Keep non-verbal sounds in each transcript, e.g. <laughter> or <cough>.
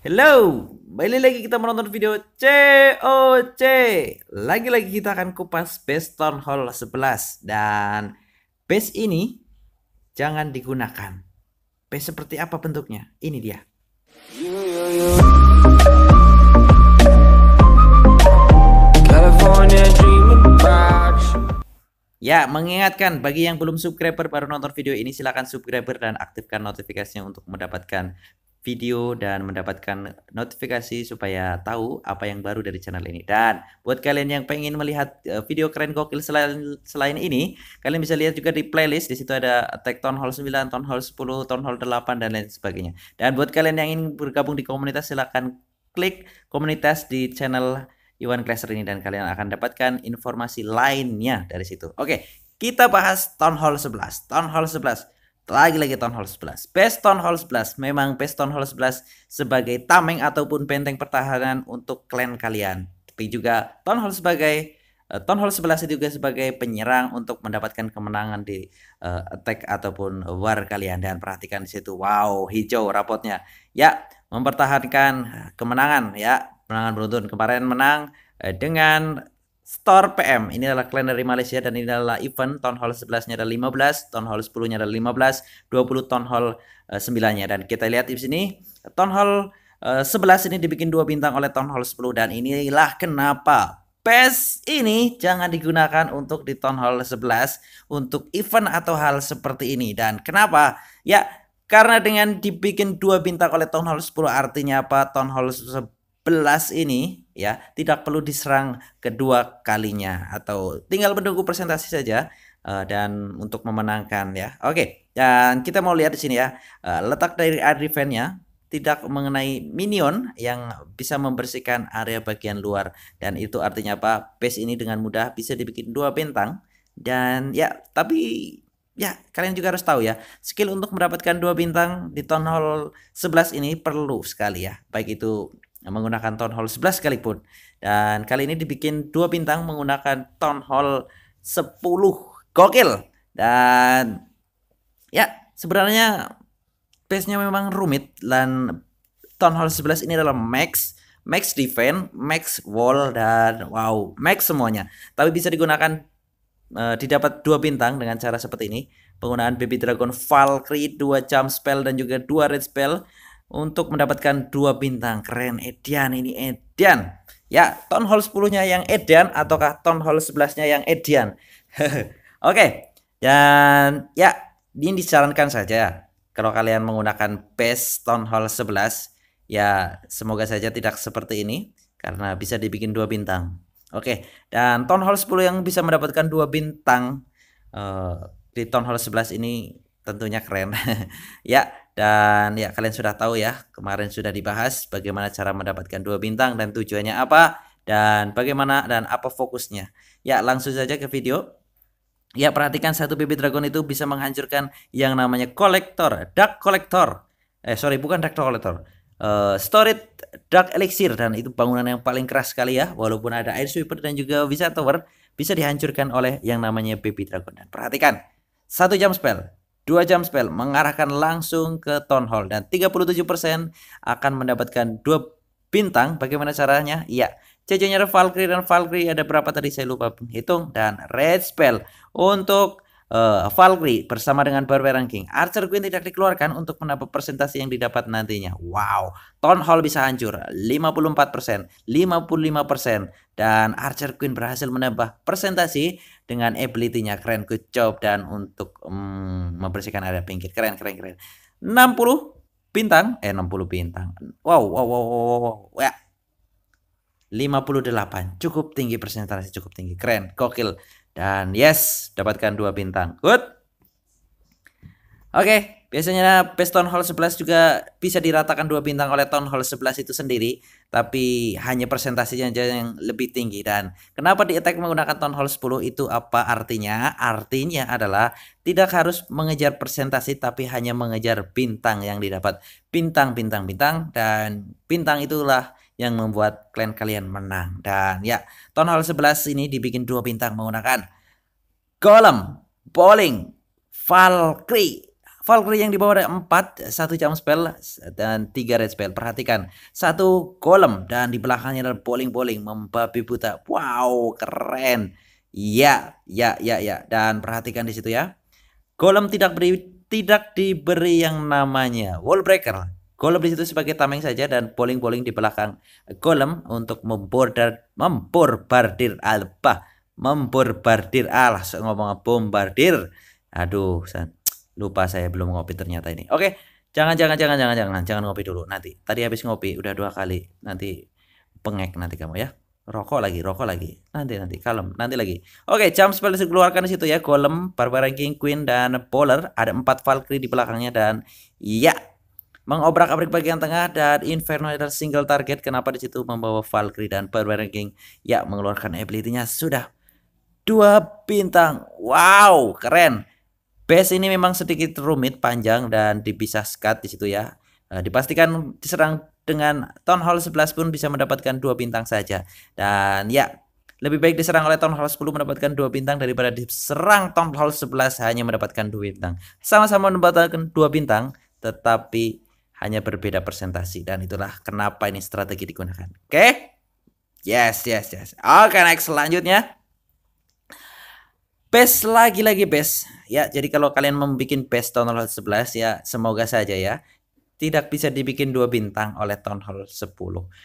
Hello, balik lagi kita menonton video COC. Lagi-lagi kita akan kupas base Town Hall 11 dan base ini jangan digunakan. Base seperti apa bentuknya? Ini dia. Ya, mengingatkan bagi yang belum subscriber baru nonton video ini silahkan subscriber dan aktifkan notifikasinya untuk mendapatkan video dan mendapatkan notifikasi supaya tahu apa yang baru dari channel ini. Dan buat kalian yang pengen melihat eh, video keren gokil selain selain ini, kalian bisa lihat juga di playlist di situ ada Attack Town Hall 9, Town Hall 10, Town Hall 8 dan lain sebagainya. Dan buat kalian yang ingin bergabung di komunitas silahkan klik komunitas di channel Iwan Clasher ini dan kalian akan dapatkan informasi lainnya dari situ. Oke, kita bahas Town Hall 11. Town Hall 11 lagi-lagi Town Hall 11. Best Town Hall 11 memang Best Town Hall 11 sebagai tameng ataupun benteng pertahanan untuk klan kalian. Tapi juga Town Hall sebagai uh, Town Hall 11 juga sebagai penyerang untuk mendapatkan kemenangan di uh, attack ataupun war kalian dan perhatikan di situ wow hijau rapotnya. Ya, mempertahankan kemenangan ya, kemenangan beruntun. Kemarin menang uh, dengan Store PM. Ini adalah klien dari Malaysia dan ini adalah event town hall 11-nya ada 15, town hall 10-nya ada 15, 20 town hall uh, eh, 9-nya dan kita lihat di sini town hall uh, eh, 11 ini dibikin dua bintang oleh town hall 10 dan inilah kenapa PES ini jangan digunakan untuk di town hall 11 untuk event atau hal seperti ini dan kenapa? Ya, karena dengan dibikin dua bintang oleh town hall 10 artinya apa? Town hall ini ya tidak perlu diserang kedua kalinya atau tinggal menunggu presentasi saja uh, dan untuk memenangkan ya. Oke, dan kita mau lihat di sini ya uh, letak dari advance-nya tidak mengenai minion yang bisa membersihkan area bagian luar dan itu artinya apa base ini dengan mudah bisa dibikin dua bintang dan ya tapi ya kalian juga harus tahu ya skill untuk mendapatkan dua bintang di town hall 11 ini perlu sekali ya baik itu menggunakan tone hall 11 sekalipun. Dan kali ini dibikin dua bintang menggunakan tone hall 10. Gokil. Dan ya, sebenarnya base-nya memang rumit dan tone hall 11 ini adalah max max defense, max wall dan wow, max semuanya. Tapi bisa digunakan uh, didapat dua bintang dengan cara seperti ini. Penggunaan baby dragon Valkyrie, dua jump spell dan juga dua red spell untuk mendapatkan dua bintang. Keren Edian ini Edian. Ya, town hall 10-nya yang Edian ataukah town hall 11-nya yang Edian. <laughs> Oke. Okay. Dan ya, ini disarankan saja. Kalau kalian menggunakan base town hall 11, ya semoga saja tidak seperti ini karena bisa dibikin dua bintang. Oke, okay. dan town hall 10 yang bisa mendapatkan dua bintang uh, di town hall 11 ini tentunya keren. <laughs> ya, dan ya kalian sudah tahu ya, kemarin sudah dibahas bagaimana cara mendapatkan dua bintang dan tujuannya apa dan bagaimana dan apa fokusnya. Ya langsung saja ke video. Ya perhatikan satu bibit dragon itu bisa menghancurkan yang namanya kolektor, dark kolektor. Eh sorry bukan dark kolektor. Uh, storage dark elixir dan itu bangunan yang paling keras sekali ya walaupun ada air sweeper dan juga bisa tower bisa dihancurkan oleh yang namanya baby dragon dan perhatikan satu jam spell 2 jam spell mengarahkan langsung ke town hall dan 37% akan mendapatkan 2 bintang. Bagaimana caranya? Iya, CC-nya Valkyrie dan Valkyrie ada berapa tadi saya lupa hitung dan red spell untuk uh, Valkyrie bersama dengan Barbarian King. Archer Queen tidak dikeluarkan untuk menambah persentase yang didapat nantinya. Wow, Town Hall bisa hancur 54%, 55% dan Archer Queen berhasil menambah persentase dengan ability-nya keren good job dan untuk mm, membersihkan area pinggir keren keren keren. 60 bintang eh 60 bintang. Wow wow wow wow wow. wow. Ya. 58 cukup tinggi persentase cukup tinggi keren gokil dan yes, dapatkan dua bintang. Good. Oke, okay, biasanya piston Town Hall 11 juga bisa diratakan dua bintang oleh Town Hall 11 itu sendiri, tapi hanya presentasinya aja yang lebih tinggi dan kenapa di attack menggunakan Town Hall 10 itu apa artinya? Artinya adalah tidak harus mengejar presentasi tapi hanya mengejar bintang yang didapat. Bintang, bintang, bintang dan bintang itulah yang membuat klan kalian menang. Dan ya, Town Hall 11 ini dibikin dua bintang menggunakan Golem, Bowling, Valkyrie. Valkyrie yang dibawa dari 4, satu jam spell dan tiga red spell. Perhatikan, satu golem dan di belakangnya ada bowling-bowling membabi buta. Wow, keren. Ya, ya, ya, ya. Dan perhatikan di situ ya. Golem tidak beri tidak diberi yang namanya Wallbreaker Kolom di situ sebagai tameng saja dan poling-poling di belakang kolom untuk memborder, memborbardir alba Memborbardir alah ngomong bombardir. Aduh, san. lupa saya belum ngopi ternyata ini. Oke, jangan jangan jangan jangan jangan jangan ngopi dulu nanti. Tadi habis ngopi udah dua kali. Nanti pengek nanti kamu ya rokok lagi, rokok lagi. Nanti nanti kalem, nanti lagi. Oke, jam spell dikeluarkan di situ ya. Golem, Barbarian King, Queen dan polar ada empat Valkyrie di belakangnya dan ya mengobrak-abrik bagian tengah dan Inferno adalah single target. Kenapa di situ membawa Valkyrie dan Barbarian King ya mengeluarkan ability-nya sudah dua bintang. Wow, keren. Base ini memang sedikit rumit, panjang dan dipisah skat di situ ya. Eh, dipastikan diserang dengan Town Hall 11 pun bisa mendapatkan dua bintang saja. Dan ya, lebih baik diserang oleh Town Hall 10 mendapatkan dua bintang daripada diserang Town Hall 11 hanya mendapatkan dua bintang. Sama-sama mendapatkan dua bintang, tetapi hanya berbeda presentasi dan itulah kenapa ini strategi digunakan. Oke? Okay? Yes, yes, yes. Oke, okay, next selanjutnya. Base lagi-lagi base. Ya, jadi kalau kalian membuat base Hall 11 ya semoga saja ya tidak bisa dibikin dua bintang oleh town hall 10.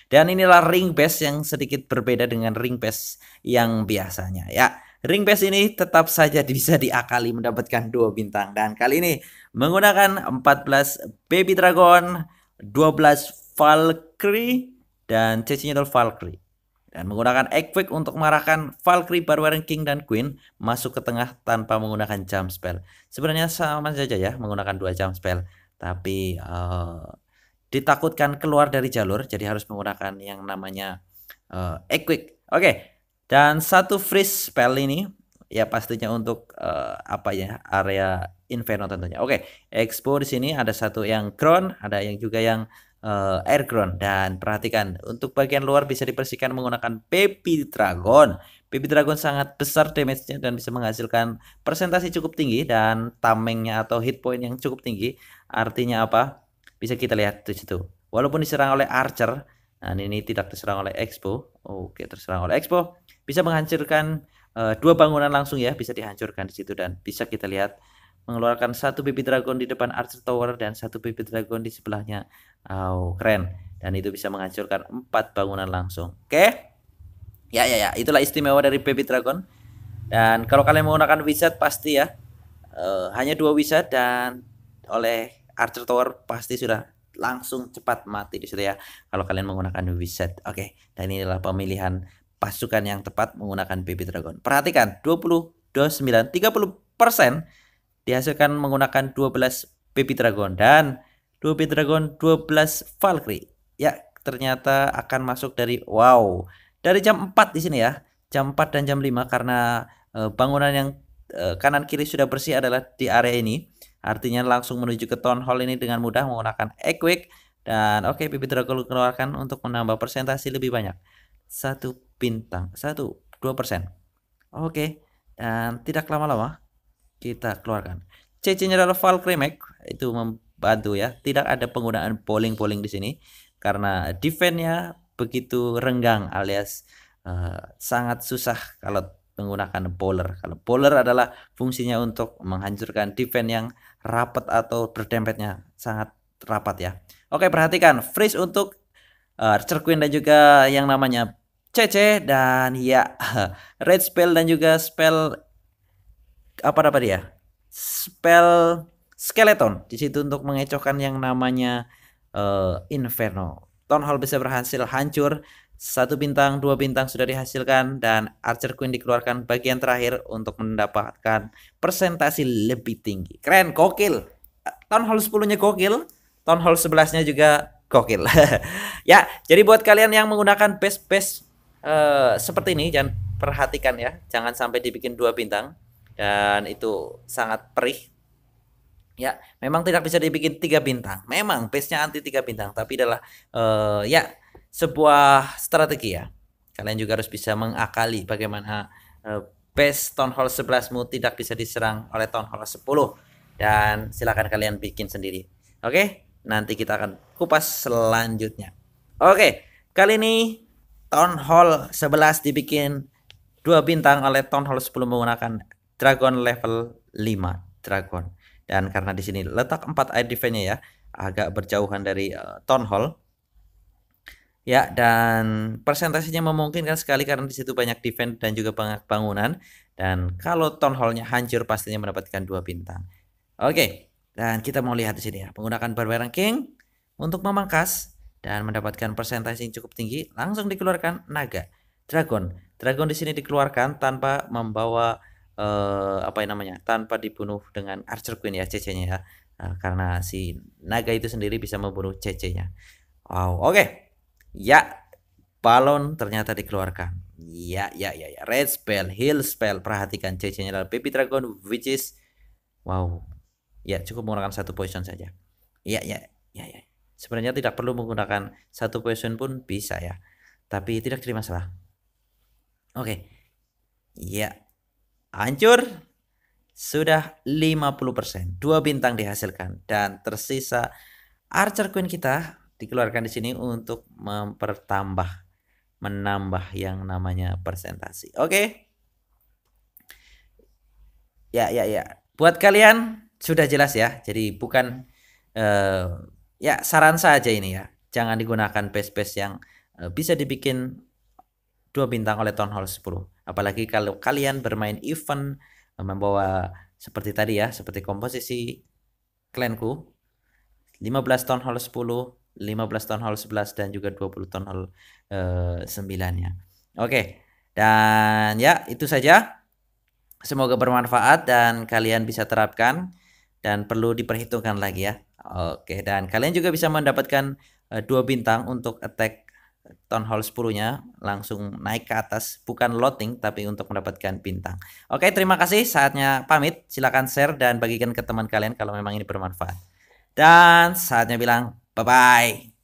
Dan inilah ring base yang sedikit berbeda dengan ring base yang biasanya ya. Ring Pass ini tetap saja bisa diakali mendapatkan dua bintang dan kali ini menggunakan 14 Baby Dragon, 12 Valkyrie dan cacingnya adalah Valkyrie dan menggunakan Equip untuk mengarahkan Valkyrie, Barbarian King dan Queen masuk ke tengah tanpa menggunakan jump spell. Sebenarnya sama saja ya menggunakan dua jump spell, tapi uh, ditakutkan keluar dari jalur jadi harus menggunakan yang namanya uh, equip. Oke, okay. Dan satu freeze spell ini ya pastinya untuk uh, apa ya area inferno tentunya. Oke, okay. expo di sini ada satu yang ground, ada yang juga yang uh, air ground. dan perhatikan untuk bagian luar bisa dibersihkan menggunakan baby dragon. Baby dragon sangat besar damage-nya dan bisa menghasilkan presentasi cukup tinggi dan tamengnya atau hit point yang cukup tinggi. Artinya apa? Bisa kita lihat di situ. Walaupun diserang oleh archer, Nah, ini tidak terserang oleh Expo. Oke, terserang oleh Expo. Bisa menghancurkan uh, dua bangunan langsung ya, bisa dihancurkan di situ dan bisa kita lihat mengeluarkan satu baby dragon di depan Archer Tower dan satu baby dragon di sebelahnya. Oh, keren. Dan itu bisa menghancurkan empat bangunan langsung. Oke. Ya, ya, ya. Itulah istimewa dari baby dragon. Dan kalau kalian menggunakan wizard pasti ya. Uh, hanya dua wizard dan oleh Archer Tower pasti sudah langsung cepat mati di situ ya kalau kalian menggunakan wizard. Oke, okay. dan adalah pemilihan pasukan yang tepat menggunakan baby dragon. Perhatikan 20 29 30% persen dihasilkan menggunakan 12 baby dragon dan 2 baby dragon 12 Valkyrie. Ya, ternyata akan masuk dari wow. Dari jam 4 di sini ya. Jam 4 dan jam 5 karena eh, bangunan yang eh, kanan kiri sudah bersih adalah di area ini Artinya langsung menuju ke town hall ini dengan mudah menggunakan equick dan oke okay, bibit dragon keluarkan untuk menambah persentase lebih banyak. Satu bintang, satu dua persen. Oke, dan tidak lama-lama kita keluarkan. CC nya adalah Valkyrie itu membantu ya. Tidak ada penggunaan polling-polling di sini karena defense-nya begitu renggang alias uh, sangat susah kalau menggunakan polar. Kalau polar adalah fungsinya untuk menghancurkan defense yang rapat atau berdempetnya sangat rapat ya. Oke, perhatikan freeze untuk eh, Archer Queen dan juga yang namanya CC dan ya <laughs> red spell dan juga spell apa apa dia? Spell skeleton di situ untuk mengecohkan yang namanya uh, Inferno. Town Hall bisa berhasil hancur satu bintang, dua bintang sudah dihasilkan dan Archer Queen dikeluarkan bagian terakhir untuk mendapatkan persentasi lebih tinggi. Keren, kokil. Town Hall 10-nya kokil, Town Hall 11-nya juga kokil. <laughs> ya, jadi buat kalian yang menggunakan base-base uh, eh, seperti ini jangan perhatikan ya, jangan sampai dibikin dua bintang dan itu sangat perih. Ya, memang tidak bisa dibikin tiga bintang. Memang base-nya anti tiga bintang, tapi adalah uh, ya sebuah strategi ya. Kalian juga harus bisa mengakali bagaimana uh, base town hall 11-mu tidak bisa diserang oleh town hall 10 dan silakan kalian bikin sendiri. Oke, okay? nanti kita akan kupas selanjutnya. Oke, okay, kali ini town hall 11 dibikin dua bintang oleh town hall 10 menggunakan dragon level 5 dragon. Dan karena di sini letak 4 air defense-nya ya, agak berjauhan dari uh, town hall ya dan persentasenya memungkinkan sekali karena di situ banyak defend dan juga banyak bangunan dan kalau town hallnya hancur pastinya mendapatkan dua bintang oke dan kita mau lihat di sini ya menggunakan barbarian king untuk memangkas dan mendapatkan persentase yang cukup tinggi langsung dikeluarkan naga dragon dragon di sini dikeluarkan tanpa membawa eh, apa namanya tanpa dibunuh dengan archer queen ya cc-nya ya nah, karena si naga itu sendiri bisa membunuh cc-nya wow oke okay. Ya, balon ternyata dikeluarkan. Ya, ya, ya, ya. Red spell, heal spell. Perhatikan CC-nya adalah baby dragon which is wow. Ya, cukup menggunakan satu poison saja. Ya, ya, ya, ya. Sebenarnya tidak perlu menggunakan satu poison pun bisa ya. Tapi tidak jadi masalah. Oke. Ya. Hancur. Sudah 50%. Dua bintang dihasilkan dan tersisa Archer Queen kita dikeluarkan di sini untuk mempertambah menambah yang namanya presentasi. Oke. Okay? Ya, ya, ya. Buat kalian sudah jelas ya. Jadi bukan uh, ya saran saja ini ya. Jangan digunakan pes-pes yang uh, bisa dibikin dua bintang oleh Town Hall 10. Apalagi kalau kalian bermain event membawa seperti tadi ya, seperti komposisi klanku 15 Town Hall 10 15 hall 11 dan juga 20 hall eh, 9 ya. Oke. Dan ya, itu saja. Semoga bermanfaat dan kalian bisa terapkan dan perlu diperhitungkan lagi ya. Oke, dan kalian juga bisa mendapatkan eh, dua bintang untuk attack ton 10-nya langsung naik ke atas bukan loading tapi untuk mendapatkan bintang. Oke, terima kasih. Saatnya pamit. Silakan share dan bagikan ke teman kalian kalau memang ini bermanfaat. Dan saatnya bilang Bye bye.